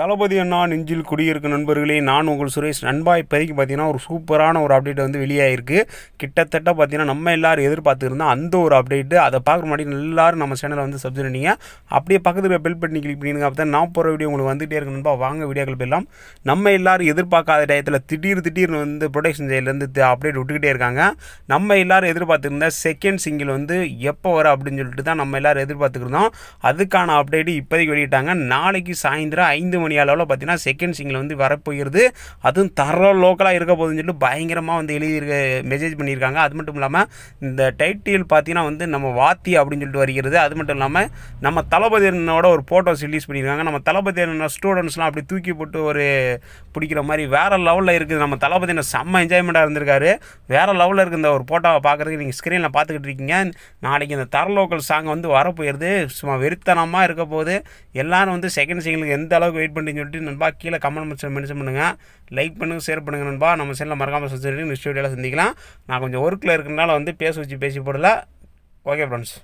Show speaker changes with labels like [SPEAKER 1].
[SPEAKER 1] தளபதி அண்ணா நெஞ்சில் குடியிருக்கும் நண்பர்களே நான் உங்கள் சுரேஷ் நண்பா இப்போதைக்கு பார்த்தீங்கன்னா ஒரு சூப்பரான ஒரு அப்டேட் வந்து வெளியாகிருக்கு கிட்டத்தட்ட பார்த்தீங்கன்னா நம்ம எல்லோரும் எதிர்பார்த்துருந்தோம் அந்த ஒரு அப்டேட்டு அதை பார்க்குற மாதிரி எல்லோரும் நம்ம சேனலை வந்து சப்ஜெக்ட் பண்ணிங்க அப்படியே பக்கத்தில் பெல் பண்ணி கிளிக் பண்ணிடுங்க அப்போ தான் நான் போகிற வீடியோ உங்களுக்கு வந்துகிட்டே இருக்க நண்பா வாங்க வீடியோக்கள் போயிடலாம் நம்ம எல்லோரும் எதிர்பார்க்காத டயத்தில் திடீர் திடீர்னு வந்து ப்ரொடக்ஷன் ஜெயிலேருந்து அப்டேட் விட்டுக்கிட்டே இருக்காங்க நம்ம எல்லோரும் எதிர்பார்த்துருந்த செகண்ட் சிங்கிள் வந்து எப்போ வர அப்படின்னு சொல்லிட்டு தான் நம்ம எல்லோரும் எதிர்பார்த்துருந்தோம் அதுக்கான அப்டேட்டு இப்போதைக்கு வெளியிட்டாங்க நாளைக்கு சாயந்தரம் ஐந்து மணி அளவில் பார்த்தீங்கன்னா செகண்ட் சிங்கில் வந்து வரப்போகிறது அதுவும் தர லோக்கலாக இருக்க போகுதுன்னு சொல்லிட்டு பயங்கரமாக வந்து எழுதியிருக்க மெசேஜ் பண்ணியிருக்காங்க அது மட்டும் இல்லாமல் இந்த டைட்டில் பார்த்தீங்கன்னா வந்து நம்ம வாத்தி அப்படின்னு சொல்லிட்டு வருகிறது அது மட்டும் இல்லாமல் நம்ம தளபதியனோட ஒரு ஃபோட்டோஸ் ரிலீஸ் பண்ணியிருக்காங்க நம்ம தளபதி ஸ்டூடெண்ட்ஸ்லாம் அப்படி தூக்கி போட்டு ஒரு பிடிக்கிற மாதிரி வேறு லெவலில் இருக்குது நம்ம தளபதி செம்ம என்ஜாய்மெண்ட்டாக இருந்திருக்காரு வேறு லெவலில் இருக்குது இந்த ஒரு ஃபோட்டோவை பார்க்குறதுக்கு நீங்கள் ஸ்க்ரீனில் பார்த்துக்கிட்டு இருக்கீங்க நாளைக்கு இந்த தர லோக்கல் சாங் வந்து வரப்போயிருது சும்மா வெறித்தனமாக இருக்க போது எல்லோரும் வந்து செகண்ட் சிங்கிளுக்கு எந்த அளவுக்கு வெயிட் பண்ணிங்கன்னு சொல்லிட்டு நண்பா கீழே கமெண்ட் மென்ஷன் மென்ஷன் பண்ணுங்கள் லைக் பண்ணுங்கள் ஷேர் பண்ணுங்கள் நண்பா நம்ம சேனலில் மறக்காமல் சப்ஸ்கிரைப் நெக்ஸ்ட் வீடியோவில் சந்திக்கலாம் நான் கொஞ்சம் ஒர்க்கில் இருக்கிறனால வந்து பேச வச்சு பேசி போடல ஓகே ஃப்ரெண்ட்ஸ்